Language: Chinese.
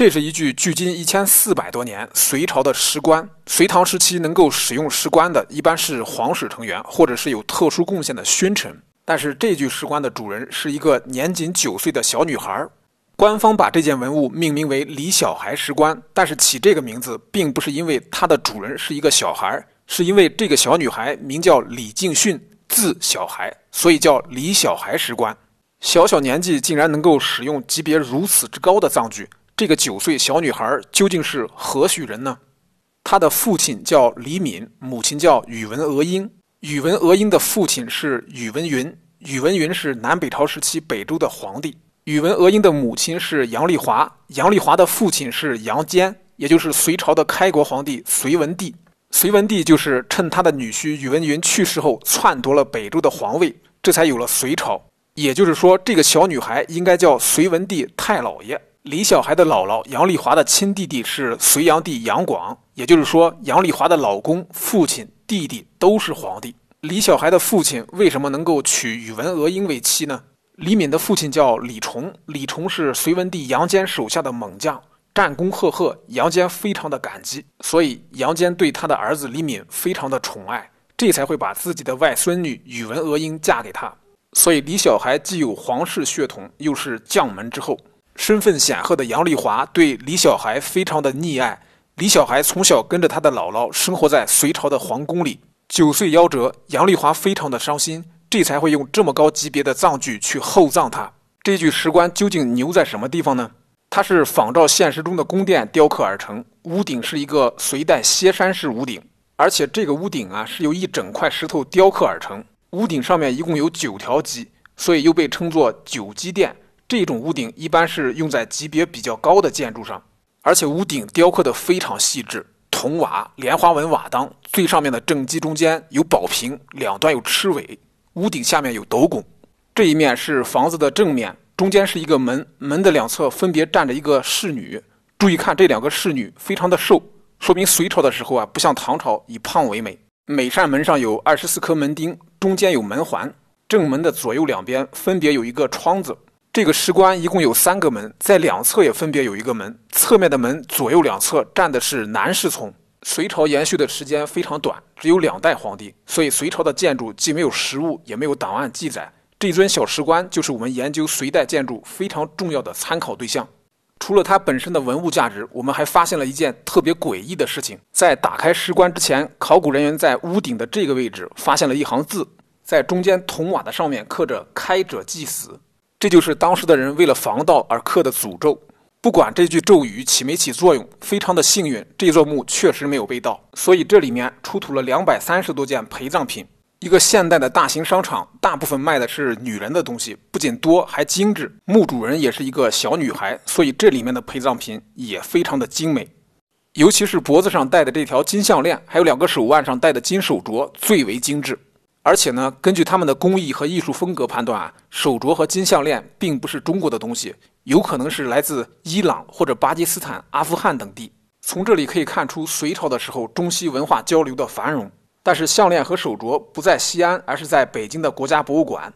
这是一具距今一千四百多年隋朝的石棺。隋唐时期能够使用石棺的，一般是皇室成员，或者是有特殊贡献的勋臣。但是这具石棺的主人是一个年仅九岁的小女孩。官方把这件文物命名为“李小孩石棺”，但是起这个名字并不是因为它的主人是一个小孩，是因为这个小女孩名叫李敬训，字小孩，所以叫李小孩石棺。小小年纪竟然能够使用级别如此之高的葬具。这个九岁小女孩究竟是何许人呢？她的父亲叫李敏，母亲叫宇文娥英。宇文娥英的父亲是宇文云，宇文云是南北朝时期北周的皇帝。宇文娥英的母亲是杨丽华，杨丽华的父亲是杨坚，也就是隋朝的开国皇帝隋文帝。隋文帝就是趁他的女婿宇文云去世后篡夺了北周的皇位，这才有了隋朝。也就是说，这个小女孩应该叫隋文帝太老爷。李小孩的姥姥杨丽华的亲弟弟是隋炀帝杨广，也就是说，杨丽华的老公、父亲、弟弟都是皇帝。李小孩的父亲为什么能够娶宇文娥英为妻呢？李敏的父亲叫李崇，李崇是隋文帝杨坚手下的猛将，战功赫赫，杨坚非常的感激，所以杨坚对他的儿子李敏非常的宠爱，这才会把自己的外孙女宇文娥英嫁给他。所以李小孩既有皇室血统，又是将门之后。身份显赫的杨丽华对李小孩非常的溺爱，李小孩从小跟着他的姥姥生活在隋朝的皇宫里。九岁夭折，杨丽华非常的伤心，这才会用这么高级别的葬具去厚葬他。这具石棺究竟牛在什么地方呢？它是仿照现实中的宫殿雕刻而成，屋顶是一个隋代歇山式屋顶，而且这个屋顶啊是由一整块石头雕刻而成。屋顶上面一共有九条脊，所以又被称作九脊殿。这种屋顶一般是用在级别比较高的建筑上，而且屋顶雕刻的非常细致。铜瓦莲花纹瓦当，最上面的正基中间有宝瓶，两端有螭尾。屋顶下面有斗拱。这一面是房子的正面，中间是一个门，门的两侧分别站着一个侍女。注意看这两个侍女，非常的瘦，说明隋朝的时候啊，不像唐朝以胖为美。每扇门上有二十四颗门钉，中间有门环。正门的左右两边分别有一个窗子。这个石棺一共有三个门，在两侧也分别有一个门。侧面的门左右两侧站的是男侍从。隋朝延续的时间非常短，只有两代皇帝，所以隋朝的建筑既没有实物，也没有档案记载。这尊小石棺就是我们研究隋代建筑非常重要的参考对象。除了它本身的文物价值，我们还发现了一件特别诡异的事情：在打开石棺之前，考古人员在屋顶的这个位置发现了一行字，在中间铜瓦的上面刻着“开者即死”。这就是当时的人为了防盗而刻的诅咒，不管这句咒语起没起作用，非常的幸运，这座墓确实没有被盗，所以这里面出土了两百三十多件陪葬品。一个现代的大型商场，大部分卖的是女人的东西，不仅多还精致。墓主人也是一个小女孩，所以这里面的陪葬品也非常的精美，尤其是脖子上戴的这条金项链，还有两个手腕上戴的金手镯最为精致。而且呢，根据他们的工艺和艺术风格判断，手镯和金项链并不是中国的东西，有可能是来自伊朗或者巴基斯坦、阿富汗等地。从这里可以看出，隋朝的时候中西文化交流的繁荣。但是项链和手镯不在西安，而是在北京的国家博物馆。